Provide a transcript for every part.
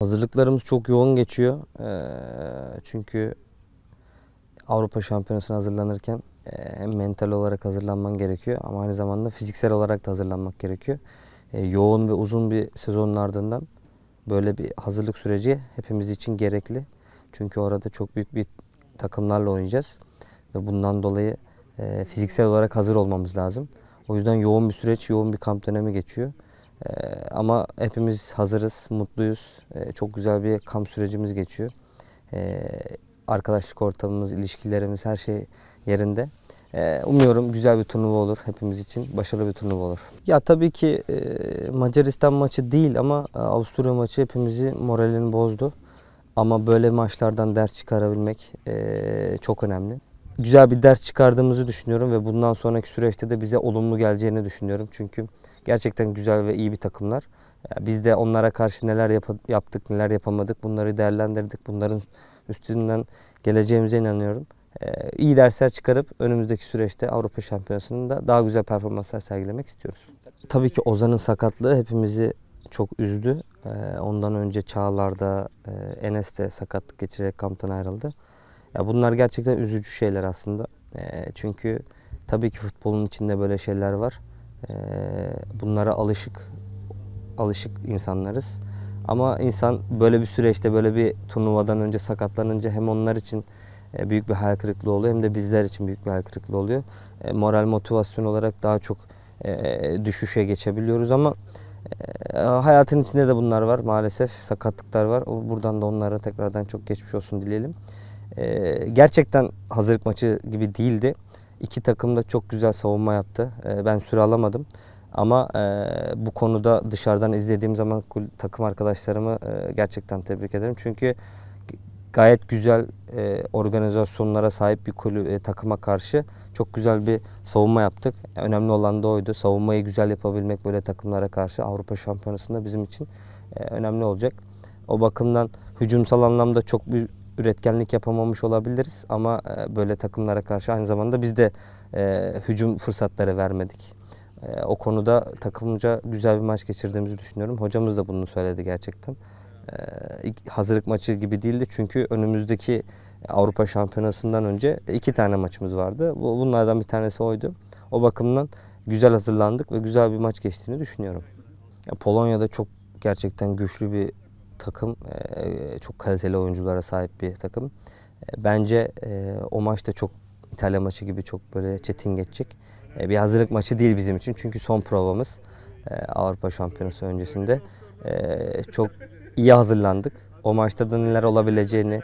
Hazırlıklarımız çok yoğun geçiyor. Ee, çünkü Avrupa Şampiyonası'na hazırlanırken e, hem mental olarak hazırlanman gerekiyor ama aynı zamanda fiziksel olarak da hazırlanmak gerekiyor. E, yoğun ve uzun bir sezonun ardından böyle bir hazırlık süreci hepimiz için gerekli. Çünkü orada çok büyük bir takımlarla oynayacağız ve bundan dolayı e, fiziksel olarak hazır olmamız lazım. O yüzden yoğun bir süreç, yoğun bir kamp dönemi geçiyor. Ee, ama hepimiz hazırız, mutluyuz. Ee, çok güzel bir kamp sürecimiz geçiyor. Ee, arkadaşlık ortamımız, ilişkilerimiz her şey yerinde. Umuyorum güzel bir turnuva olur hepimiz için. Başarılı bir turnuva olur. Ya tabii ki e, Macaristan maçı değil ama e, Avusturya maçı hepimizi moralini bozdu. Ama böyle maçlardan ders çıkarabilmek e, çok önemli güzel bir ders çıkardığımızı düşünüyorum ve bundan sonraki süreçte de bize olumlu geleceğini düşünüyorum. Çünkü gerçekten güzel ve iyi bir takımlar. Biz de onlara karşı neler yap yaptık, neler yapamadık bunları değerlendirdik. Bunların üstünden geleceğimize inanıyorum. Ee, iyi dersler çıkarıp önümüzdeki süreçte Avrupa Şampiyonası'nda daha güzel performanslar sergilemek istiyoruz. Tabii ki Ozan'ın sakatlığı hepimizi çok üzdü. Ee, ondan önce Çağlar'da e, Enes de sakatlık geçirerek kamptan ayrıldı. Ya bunlar gerçekten üzücü şeyler aslında. E, çünkü tabii ki futbolun içinde böyle şeyler var. E, bunlara alışık alışık insanlarız. Ama insan böyle bir süreçte böyle bir turnuvadan önce sakatlanınca hem onlar için e, büyük bir hayal kırıklığı oluyor hem de bizler için büyük bir hayal kırıklığı oluyor. E, moral motivasyon olarak daha çok e, düşüşe geçebiliyoruz ama e, hayatın içinde de bunlar var maalesef sakatlıklar var. Buradan da onlara tekrardan çok geçmiş olsun dileyelim. E, gerçekten hazırlık maçı gibi değildi. İki takım da çok güzel savunma yaptı. E, ben süre alamadım. Ama e, bu konuda dışarıdan izlediğim zaman takım arkadaşlarımı e, gerçekten tebrik ederim. Çünkü gayet güzel e, organizasyonlara sahip bir kulüp, e, takıma karşı çok güzel bir savunma yaptık. Önemli olan da oydu. Savunmayı güzel yapabilmek böyle takımlara karşı Avrupa Şampiyonası'nda bizim için e, önemli olacak. O bakımdan hücumsal anlamda çok bir üretkenlik yapamamış olabiliriz ama e, böyle takımlara karşı aynı zamanda biz de e, hücum fırsatları vermedik. E, o konuda takımca güzel bir maç geçirdiğimizi düşünüyorum. Hocamız da bunu söyledi gerçekten. E, ilk hazırlık maçı gibi değildi çünkü önümüzdeki Avrupa Şampiyonası'ndan önce iki tane maçımız vardı. Bunlardan bir tanesi oydu. O bakımdan güzel hazırlandık ve güzel bir maç geçtiğini düşünüyorum. Polonya'da çok gerçekten güçlü bir takım. E, e, çok kaliteli oyunculara sahip bir takım. E, bence e, o da çok İtalya maçı gibi çok böyle çetin geçecek. E, bir hazırlık maçı değil bizim için. Çünkü son provamız e, Avrupa Şampiyonası öncesinde. E, çok iyi hazırlandık. O maçta da neler olabileceğini,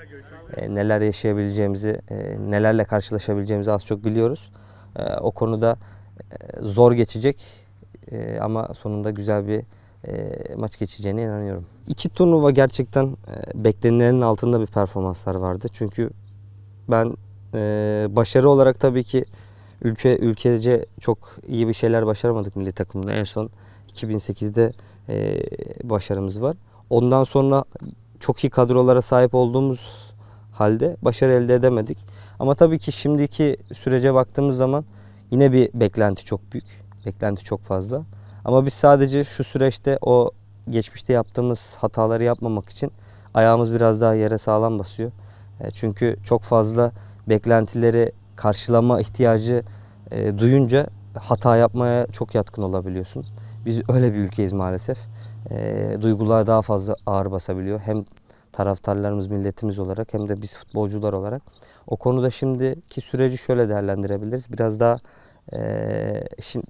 e, neler yaşayabileceğimizi, e, nelerle karşılaşabileceğimizi az çok biliyoruz. E, o konuda e, zor geçecek e, ama sonunda güzel bir e, maç geçeceğine inanıyorum. İki turnuva gerçekten e, beklenenin altında bir performanslar vardı. Çünkü ben e, başarı olarak tabii ki ülke ülkece çok iyi bir şeyler başaramadık milli takımda. En son 2008'de başarımız var. Ondan sonra çok iyi kadrolara sahip olduğumuz halde başarı elde edemedik. Ama tabii ki şimdiki sürece baktığımız zaman yine bir beklenti çok büyük. Beklenti çok fazla. Ama biz sadece şu süreçte o geçmişte yaptığımız hataları yapmamak için ayağımız biraz daha yere sağlam basıyor. E, çünkü çok fazla beklentileri karşılama ihtiyacı e, duyunca hata yapmaya çok yatkın olabiliyorsun. Biz öyle bir ülkeyiz maalesef. E, duygular daha fazla ağır basabiliyor. Hem taraftarlarımız, milletimiz olarak hem de biz futbolcular olarak. O konuda şimdiki süreci şöyle değerlendirebiliriz. Biraz daha e, şimdi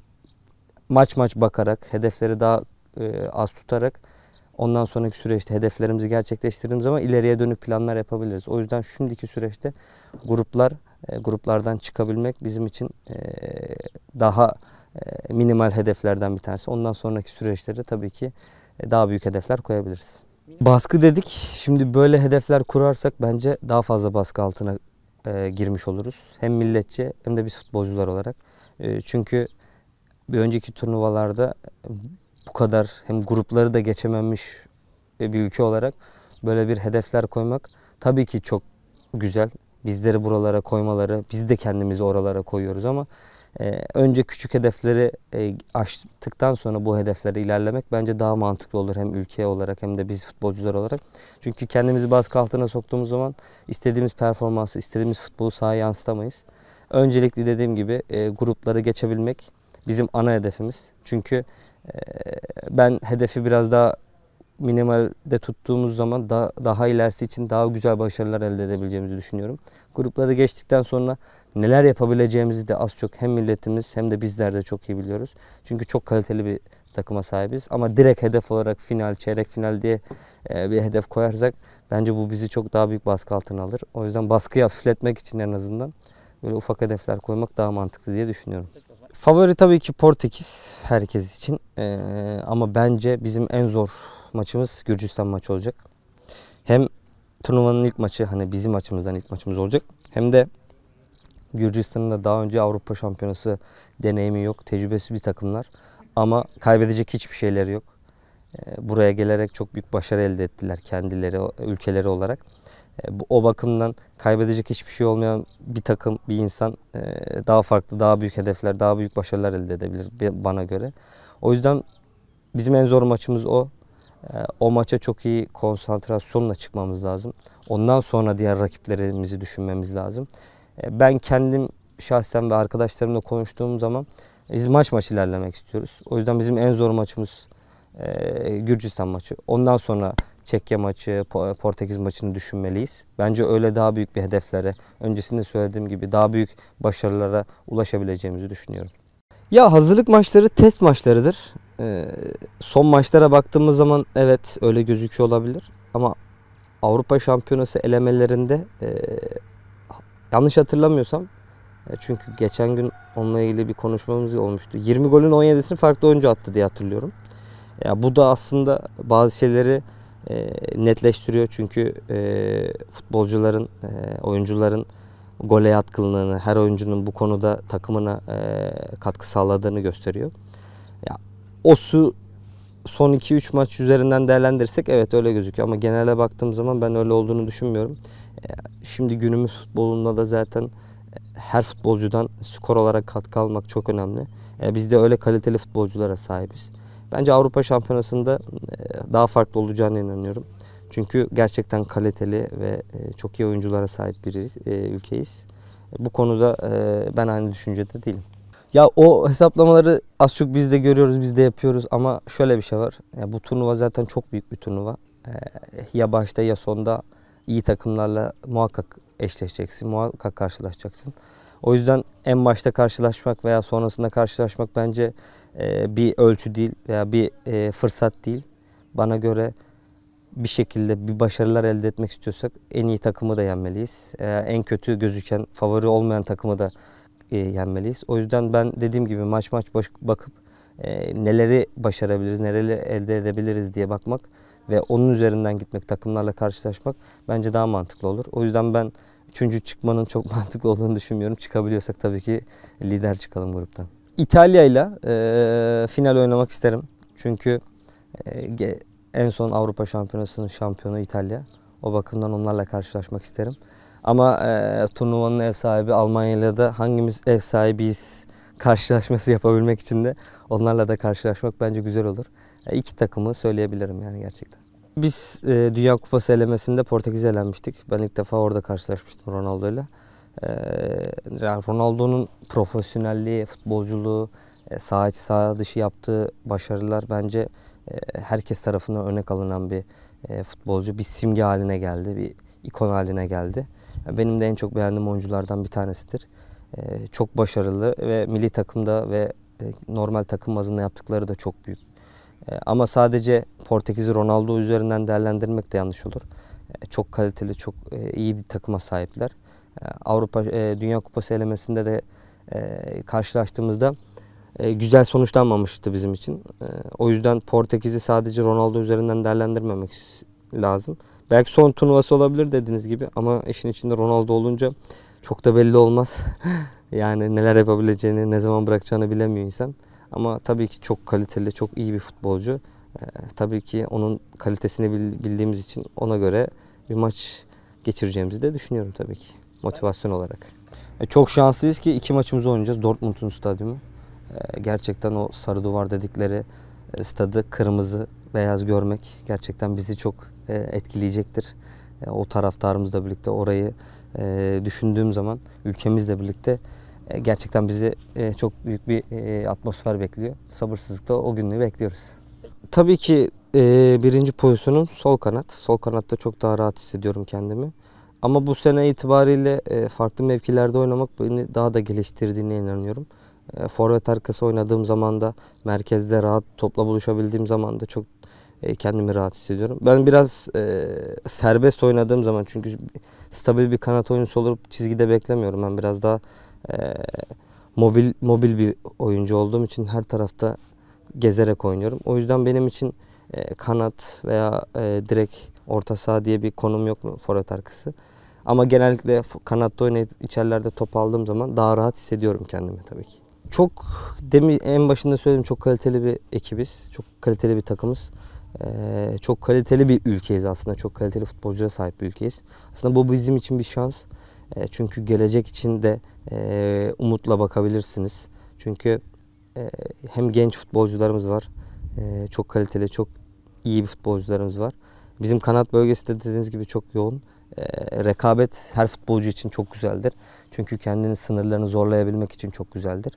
maç maç bakarak, hedefleri daha e, az tutarak ondan sonraki süreçte hedeflerimizi gerçekleştirdiğimiz zaman ileriye dönük planlar yapabiliriz. O yüzden şimdiki süreçte gruplar, e, gruplardan çıkabilmek bizim için e, daha e, minimal hedeflerden bir tanesi. Ondan sonraki süreçlerde tabii ki e, daha büyük hedefler koyabiliriz. Baskı dedik. Şimdi böyle hedefler kurarsak bence daha fazla baskı altına e, girmiş oluruz. Hem milletçe hem de biz futbolcular olarak. E, çünkü bir önceki turnuvalarda bu kadar hem grupları da geçememiş bir ülke olarak böyle bir hedefler koymak tabii ki çok güzel. Bizleri buralara koymaları, biz de kendimizi oralara koyuyoruz ama e, önce küçük hedefleri e, aştıktan sonra bu hedeflere ilerlemek bence daha mantıklı olur hem ülke olarak hem de biz futbolcular olarak. Çünkü kendimizi baskı altına soktuğumuz zaman istediğimiz performansı, istediğimiz futbolu sahaya yansıtamayız. Öncelikli dediğim gibi e, grupları geçebilmek bizim ana hedefimiz. Çünkü ben hedefi biraz daha minimalde tuttuğumuz zaman daha, daha ilerisi için daha güzel başarılar elde edebileceğimizi düşünüyorum. Grupları geçtikten sonra neler yapabileceğimizi de az çok hem milletimiz hem de bizler de çok iyi biliyoruz. Çünkü çok kaliteli bir takıma sahibiz. Ama direkt hedef olarak final, çeyrek final diye bir hedef koyarsak bence bu bizi çok daha büyük baskı altına alır. O yüzden baskıyı hafifletmek için en azından böyle ufak hedefler koymak daha mantıklı diye düşünüyorum. Favori tabii ki Portekiz herkes için. Ee, ama bence bizim en zor maçımız Gürcistan maçı olacak. Hem turnuvanın ilk maçı hani bizim maçımızdan ilk maçımız olacak. Hem de Gürcistan'ın da daha önce Avrupa Şampiyonası deneyimi yok. Tecrübesi bir takımlar. Ama kaybedecek hiçbir şeyleri yok. Ee, buraya gelerek çok büyük başarı elde ettiler kendileri, ülkeleri olarak. E, o bakımdan kaybedecek hiçbir şey olmayan bir takım, bir insan e, daha farklı, daha büyük hedefler, daha büyük başarılar elde edebilir bana göre. O yüzden bizim en zor maçımız o. E, o maça çok iyi konsantrasyonla çıkmamız lazım. Ondan sonra diğer rakiplerimizi düşünmemiz lazım. Ben kendim şahsen ve arkadaşlarımla konuştuğum zaman biz maç maç ilerlemek istiyoruz. O yüzden bizim en zor maçımız Gürcistan maçı. Ondan sonra Çekya maçı, Portekiz maçını düşünmeliyiz. Bence öyle daha büyük bir hedeflere, öncesinde söylediğim gibi daha büyük başarılara ulaşabileceğimizi düşünüyorum. Ya hazırlık maçları test maçlarıdır. Ee, son maçlara baktığımız zaman evet öyle gözüküyor olabilir. Ama Avrupa Şampiyonası elemelerinde e, yanlış hatırlamıyorsam e, çünkü geçen gün onunla ilgili bir konuşmamız olmuştu. 20 golün 17'sini farklı oyuncu attı diye hatırlıyorum. Ya bu da aslında bazı şeyleri e, netleştiriyor. Çünkü e, futbolcuların, e, oyuncuların gole yatkınlığını, her oyuncunun bu konuda takımına e, katkı sağladığını gösteriyor. Ya, su son 2-3 maç üzerinden değerlendirirsek evet öyle gözüküyor ama genele baktığım zaman ben öyle olduğunu düşünmüyorum. E, şimdi günümüz futbolunda da zaten e, her futbolcudan skor olarak katkı almak çok önemli. E, biz de öyle kaliteli futbolculara sahibiz. Bence Avrupa Şampiyonası'nda e, daha farklı olacağını inanıyorum. Çünkü gerçekten kaliteli ve e, çok iyi oyunculara sahip bir e, ülkeyiz. Bu konuda ben aynı düşüncede değilim. Ya o hesaplamaları az çok biz de görüyoruz, biz de yapıyoruz ama şöyle bir şey var. Ya bu turnuva zaten çok büyük bir turnuva. Ya başta ya sonda iyi takımlarla muhakkak eşleşeceksin, muhakkak karşılaşacaksın. O yüzden en başta karşılaşmak veya sonrasında karşılaşmak bence ee, bir ölçü değil veya bir e, fırsat değil. Bana göre bir şekilde bir başarılar elde etmek istiyorsak en iyi takımı da yenmeliyiz. Ee, en kötü gözüken, favori olmayan takımı da e, yenmeliyiz. O yüzden ben dediğim gibi maç maç bakıp e, neleri başarabiliriz, neleri elde edebiliriz diye bakmak ve onun üzerinden gitmek, takımlarla karşılaşmak bence daha mantıklı olur. O yüzden ben üçüncü çıkmanın çok mantıklı olduğunu düşünmüyorum. Çıkabiliyorsak tabii ki lider çıkalım gruptan. İtalya ile final oynamak isterim. Çünkü e, en son Avrupa Şampiyonası'nın şampiyonu İtalya. O bakımdan onlarla karşılaşmak isterim. Ama e, turnuvanın ev sahibi Almanya'da hangimiz ev sahibiyiz karşılaşması yapabilmek için de onlarla da karşılaşmak bence güzel olur. E, iki takımı söyleyebilirim yani gerçekten. Biz e, Dünya Kupası elemesinde Portekiz'e elenmiştik. Ben ilk defa orada karşılaşmıştım Ronaldo ile yani ee, Ronaldo'nun profesyonelliği, futbolculuğu, e, sağ içi sağ dışı yaptığı başarılar bence e, herkes tarafından örnek alınan bir e, futbolcu. Bir simge haline geldi, bir ikon haline geldi. Benim de en çok beğendiğim oyunculardan bir tanesidir. Çok başarılı ve milli takımda ve normal takım bazında yaptıkları da çok büyük. Ama sadece Portekiz'i Ronaldo üzerinden değerlendirmek de yanlış olur. Çok kaliteli, çok iyi bir takıma sahipler. E, Avrupa e, Dünya Kupası elemesinde de e, karşılaştığımızda e, güzel sonuçlanmamıştı bizim için. E, o yüzden Portekiz'i sadece Ronaldo üzerinden değerlendirmemek lazım. Belki son turnuvası olabilir dediğiniz gibi ama işin içinde Ronaldo olunca çok da belli olmaz. yani neler yapabileceğini, ne zaman bırakacağını bilemiyor insan. Ama tabii ki çok kaliteli, çok iyi bir futbolcu. E, tabii ki onun kalitesini bildiğimiz için ona göre bir maç geçireceğimizi de düşünüyorum tabii ki motivasyon olarak. E, çok şanslıyız ki iki maçımızı oynayacağız. Dortmund'un stadyumu. E, gerçekten o sarı duvar dedikleri e, stadı kırmızı beyaz görmek gerçekten bizi çok e, etkileyecektir. E, o taraftarımızla birlikte orayı e, düşündüğüm zaman ülkemizle birlikte e, gerçekten bizi e, çok büyük bir e, atmosfer bekliyor. Sabırsızlıkla o günü bekliyoruz. Tabii ki e, birinci pozisyonum sol kanat. Sol kanatta çok daha rahat hissediyorum kendimi. Ama bu sene itibariyle e, farklı mevkilerde oynamak beni daha da geliştirdiğine inanıyorum. E, forvet arkası oynadığım zaman da merkezde rahat topla buluşabildiğim zaman da çok e, kendimi rahat hissediyorum. Ben biraz e, serbest oynadığım zaman çünkü stabil bir kanat oyuncusu olup çizgide beklemiyorum. Ben biraz daha mobil mobil bir oyuncu olduğum için her tarafta gezerek oynuyorum. O yüzden benim için kanat veya direkt orta saha diye bir konum yok mu forvet arkası? Ama genellikle kanatta oynayıp içerilerde top aldığım zaman daha rahat hissediyorum kendimi tabii ki. Çok demi en başında söyledim çok kaliteli bir ekibiz. Çok kaliteli bir takımız. Ee, çok kaliteli bir ülkeyiz aslında. Çok kaliteli futbolculara sahip bir ülkeyiz. Aslında bu bizim için bir şans. E, çünkü gelecek için de e, umutla bakabilirsiniz. Çünkü e, hem genç futbolcularımız var. E, çok kaliteli, çok iyi bir futbolcularımız var. Bizim kanat bölgesi de dediğiniz gibi çok yoğun. Ee, rekabet her futbolcu için çok güzeldir. Çünkü kendini sınırlarını zorlayabilmek için çok güzeldir.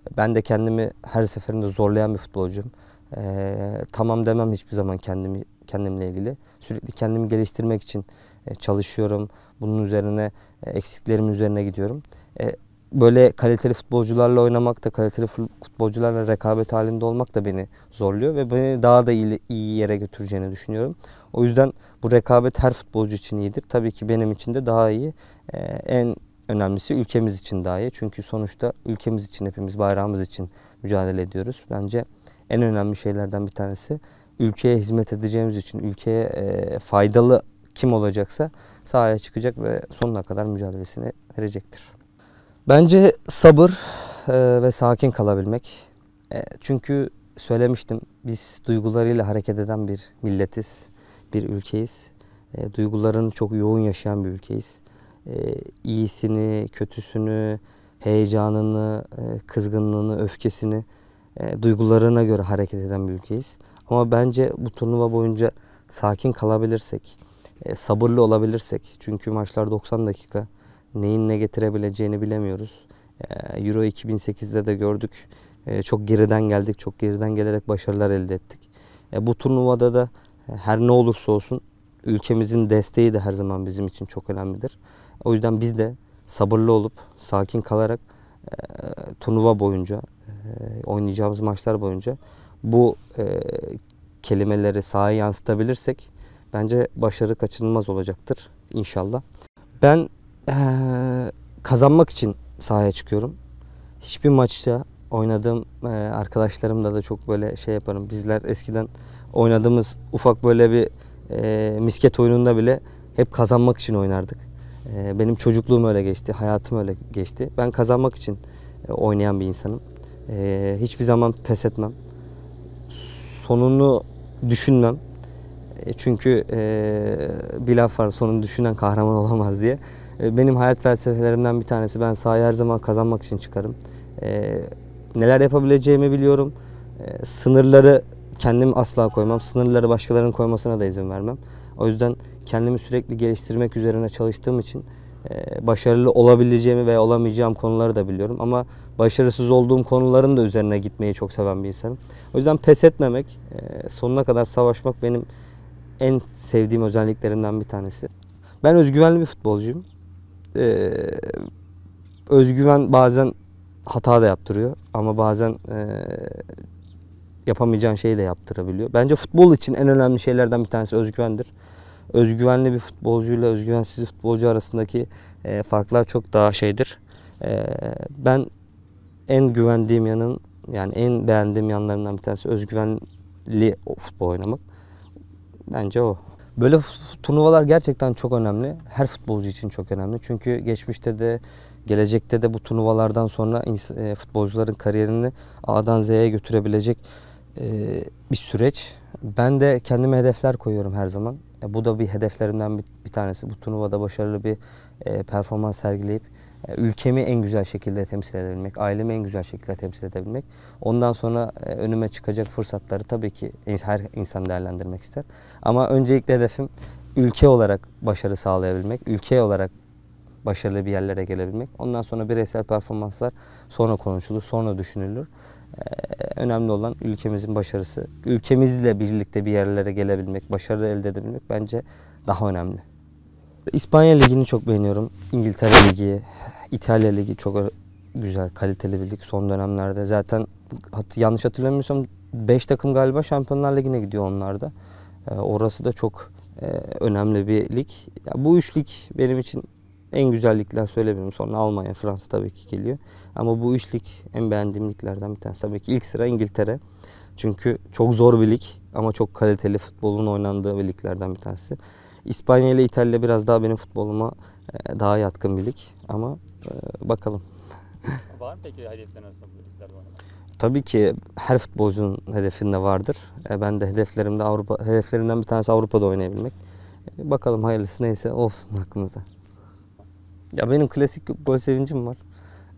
Ee, ben de kendimi her seferinde zorlayan bir futbolcuyum. E, tamam demem hiçbir zaman kendimi kendimle ilgili. Sürekli kendimi geliştirmek için e, çalışıyorum. Bunun üzerine e, eksiklerim üzerine gidiyorum. E, böyle kaliteli futbolcularla oynamak da kaliteli futbolcularla rekabet halinde olmak da beni zorluyor ve beni daha da iyi, iyi yere götüreceğini düşünüyorum. O yüzden bu rekabet her futbolcu için iyidir. Tabii ki benim için de daha iyi. E, en önemlisi ülkemiz için daha iyi. Çünkü sonuçta ülkemiz için hepimiz bayrağımız için mücadele ediyoruz. Bence en önemli şeylerden bir tanesi ülkeye hizmet edeceğimiz için ülkeye e, faydalı kim olacaksa sahaya çıkacak ve sonuna kadar mücadelesini verecektir. Bence sabır e, ve sakin kalabilmek. E, çünkü söylemiştim biz duygularıyla hareket eden bir milletiz bir ülkeyiz. E, duyguların çok yoğun yaşayan bir ülkeyiz. E, iyisini, kötüsünü, heyecanını, e, kızgınlığını, öfkesini e, duygularına göre hareket eden bir ülkeyiz. Ama bence bu turnuva boyunca sakin kalabilirsek, e, sabırlı olabilirsek çünkü maçlar 90 dakika neyin ne getirebileceğini bilemiyoruz. E, Euro 2008'de de gördük. E, çok geriden geldik, çok geriden gelerek başarılar elde ettik. E, bu turnuvada da her ne olursa olsun ülkemizin desteği de her zaman bizim için çok önemlidir. O yüzden biz de sabırlı olup sakin kalarak e, turnuva boyunca e, oynayacağımız maçlar boyunca bu e, kelimeleri sahaya yansıtabilirsek bence başarı kaçınılmaz olacaktır inşallah. Ben e, kazanmak için sahaya çıkıyorum. Hiçbir maçta oynadığım e, arkadaşlarımla da çok böyle şey yaparım. Bizler eskiden oynadığımız ufak böyle bir e, misket oyununda bile hep kazanmak için oynardık. E, benim çocukluğum öyle geçti, hayatım öyle geçti. Ben kazanmak için e, oynayan bir insanım. E, hiçbir zaman pes etmem. Sonunu düşünmem. E, çünkü e, bir laf var, sonunu düşünen kahraman olamaz diye. E, benim hayat felsefelerimden bir tanesi ben sahaya her zaman kazanmak için çıkarım. E, neler yapabileceğimi biliyorum. E, sınırları kendim asla koymam. Sınırları başkalarının koymasına da izin vermem. O yüzden kendimi sürekli geliştirmek üzerine çalıştığım için e, başarılı olabileceğimi veya olamayacağım konuları da biliyorum. Ama başarısız olduğum konuların da üzerine gitmeyi çok seven bir insanım. O yüzden pes etmemek, e, sonuna kadar savaşmak benim en sevdiğim özelliklerinden bir tanesi. Ben özgüvenli bir futbolcuyum. Ee, özgüven bazen hata da yaptırıyor ama bazen e, yapamayacağın şeyi de yaptırabiliyor. Bence futbol için en önemli şeylerden bir tanesi özgüvendir. Özgüvenli bir futbolcuyla özgüvensiz futbolcu arasındaki e, farklar çok daha şeydir. E, ben en güvendiğim yanın yani en beğendiğim yanlarından bir tanesi özgüvenli futbol oynamak. Bence o. Böyle turnuvalar gerçekten çok önemli. Her futbolcu için çok önemli. Çünkü geçmişte de gelecekte de bu turnuvalardan sonra e, futbolcuların kariyerini A'dan Z'ye götürebilecek e, bir süreç. Ben de kendime hedefler koyuyorum her zaman. E, bu da bir hedeflerimden bir tanesi. Bu turnuvada başarılı bir performans sergileyip ülkemi en güzel şekilde temsil edebilmek, ailemi en güzel şekilde temsil edebilmek. Ondan sonra önüme çıkacak fırsatları tabii ki her insan değerlendirmek ister. Ama öncelikle hedefim ülke olarak başarı sağlayabilmek, ülke olarak başarılı bir yerlere gelebilmek. Ondan sonra bireysel performanslar sonra konuşulur, sonra düşünülür. Ee, önemli olan ülkemizin başarısı. Ülkemizle birlikte bir yerlere gelebilmek, başarı elde edebilmek bence daha önemli. İspanya Ligi'ni çok beğeniyorum. İngiltere Ligi, İtalya Ligi çok güzel, kaliteli bir lig son dönemlerde. Zaten hat yanlış hatırlamıyorsam 5 takım galiba Şampiyonlar Ligi'ne gidiyor onlarda. Ee, orası da çok e, önemli bir lig. Ya, bu üç lig benim için en güzellikler söylemiyorum. Sonra Almanya, Fransa tabii ki geliyor. Ama bu üçlük en beğendiğim liglerden bir tanesi. Tabii ki ilk sıra İngiltere. Çünkü çok zor bir lig ama çok kaliteli futbolun oynandığı bir liglerden bir tanesi. İspanya ile İtalya biraz daha benim futboluma e, daha yatkın bir lig ama e, bakalım. Var mı peki hedeflerin arasında bu ligler var? Tabii ki her futbolcunun hedefinde vardır. E, ben de hedeflerimde Avrupa hedeflerimden bir tanesi Avrupa'da oynayabilmek. Bakalım hayırlısı neyse olsun aklımızda. Ya benim klasik gol sevincim var.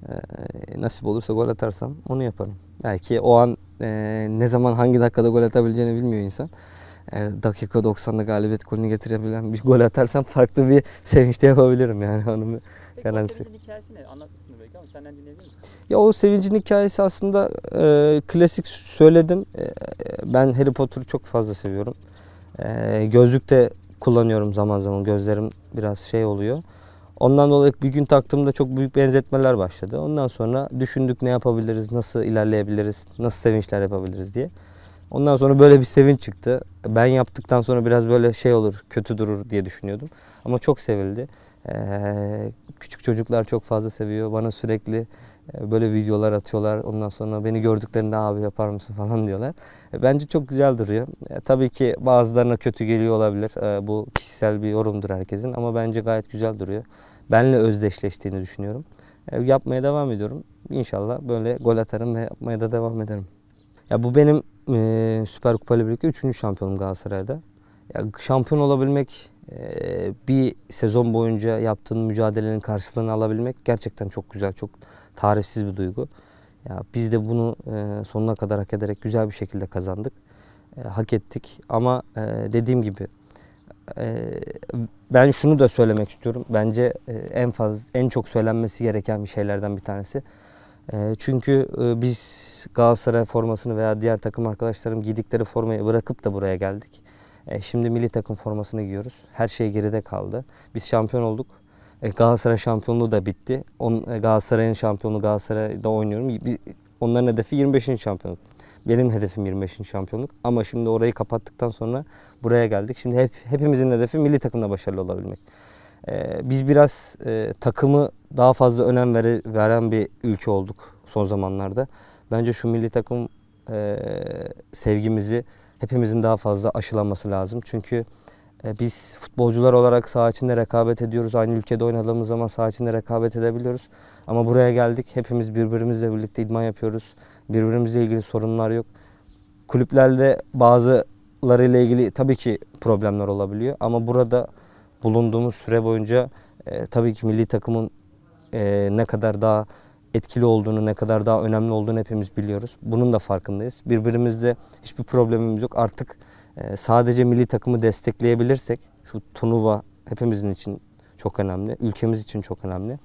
Ee, nasip olursa gol atarsam onu yaparım. Belki o an e, ne zaman hangi dakikada gol atabileceğini bilmiyor insan. E, dakika 90'da galibiyet golünü getirebilen bir gol atarsam farklı bir sevinçte yapabilirim yani onu Peki, garantisi. Peki hikayesi ne? Anlatmışsın belki ama senden dinleyebilir misin? Ya o sevincin hikayesi aslında e, klasik söyledim. E, ben Harry Potter'ı çok fazla seviyorum. E, gözlük de kullanıyorum zaman zaman. Gözlerim biraz şey oluyor. Ondan dolayı bir gün taktığımda çok büyük benzetmeler başladı. Ondan sonra düşündük ne yapabiliriz, nasıl ilerleyebiliriz, nasıl sevinçler yapabiliriz diye. Ondan sonra böyle bir sevinç çıktı. Ben yaptıktan sonra biraz böyle şey olur, kötü durur diye düşünüyordum. Ama çok sevildi. Ee, küçük çocuklar çok fazla seviyor. Bana sürekli e, böyle videolar atıyorlar. Ondan sonra beni gördüklerinde abi yapar mısın falan diyorlar. E, bence çok güzel duruyor. E, tabii ki bazılarına kötü geliyor olabilir. E, bu kişisel bir yorumdur herkesin ama bence gayet güzel duruyor benle özdeşleştiğini düşünüyorum. Yani e, yapmaya devam ediyorum. İnşallah böyle gol atarım ve yapmaya da devam ederim. Ya bu benim e, Süper Kupa ile birlikte 3. şampiyonum Galatasaray'da. Ya şampiyon olabilmek, e, bir sezon boyunca yaptığın mücadelenin karşılığını alabilmek gerçekten çok güzel, çok tarifsiz bir duygu. Ya biz de bunu e, sonuna kadar hak ederek güzel bir şekilde kazandık. E, hak ettik ama e, dediğim gibi ee, ben şunu da söylemek istiyorum. Bence e, en fazla en çok söylenmesi gereken bir şeylerden bir tanesi. Ee, çünkü e, biz Galatasaray formasını veya diğer takım arkadaşlarım giydikleri formayı bırakıp da buraya geldik. E, şimdi milli takım formasını giyiyoruz. Her şey geride kaldı. Biz şampiyon olduk. Galatasaray şampiyonluğu da bitti. Galatasaray'ın şampiyonu Galatasaray'da oynuyorum. Onların hedefi 25. şampiyonluk. Benim hedefim 25'in şampiyonluk. Ama şimdi orayı kapattıktan sonra buraya geldik. Şimdi hep, hepimizin hedefi milli takımda başarılı olabilmek. Ee, biz biraz e, takımı daha fazla önem veri, veren bir ülke olduk son zamanlarda. Bence şu milli takım e, sevgimizi hepimizin daha fazla aşılanması lazım. Çünkü e, biz futbolcular olarak saha içinde rekabet ediyoruz. Aynı ülkede oynadığımız zaman saha içinde rekabet edebiliyoruz. Ama buraya geldik. Hepimiz birbirimizle birlikte idman yapıyoruz. Birbirimizle ilgili sorunlar yok. Kulüplerde bazılarıyla ilgili tabii ki problemler olabiliyor. Ama burada bulunduğumuz süre boyunca e, tabii ki milli takımın e, ne kadar daha etkili olduğunu, ne kadar daha önemli olduğunu hepimiz biliyoruz. Bunun da farkındayız. Birbirimizde hiçbir problemimiz yok. Artık e, sadece milli takımı destekleyebilirsek, şu turnuva hepimizin için çok önemli, ülkemiz için çok önemli.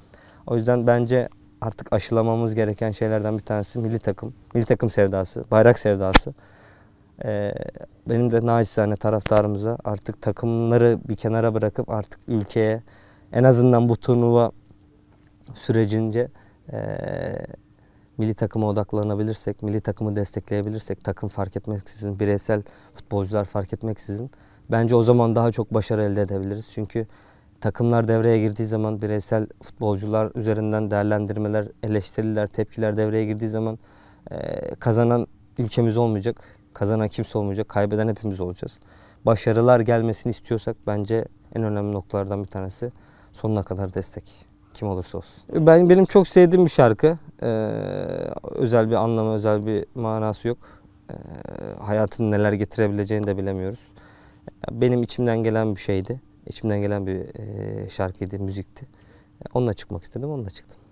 O yüzden bence artık aşılamamız gereken şeylerden bir tanesi milli takım. Milli takım sevdası, bayrak sevdası. Ee, benim de naçizane taraftarımıza artık takımları bir kenara bırakıp artık ülkeye en azından bu turnuva sürecince e, milli takıma odaklanabilirsek, milli takımı destekleyebilirsek, takım fark etmeksizin, bireysel futbolcular fark etmeksizin bence o zaman daha çok başarı elde edebiliriz. Çünkü takımlar devreye girdiği zaman bireysel futbolcular üzerinden değerlendirmeler, eleştiriler, tepkiler devreye girdiği zaman e, kazanan ülkemiz olmayacak. Kazanan kimse olmayacak. Kaybeden hepimiz olacağız. Başarılar gelmesini istiyorsak bence en önemli noktalardan bir tanesi sonuna kadar destek. Kim olursa olsun. Ben benim çok sevdiğim bir şarkı. Ee, özel bir anlamı, özel bir manası yok. Ee, hayatın neler getirebileceğini de bilemiyoruz. Benim içimden gelen bir şeydi. İçimden gelen bir şarkıydı, müzikti. Onunla çıkmak istedim, onunla çıktım.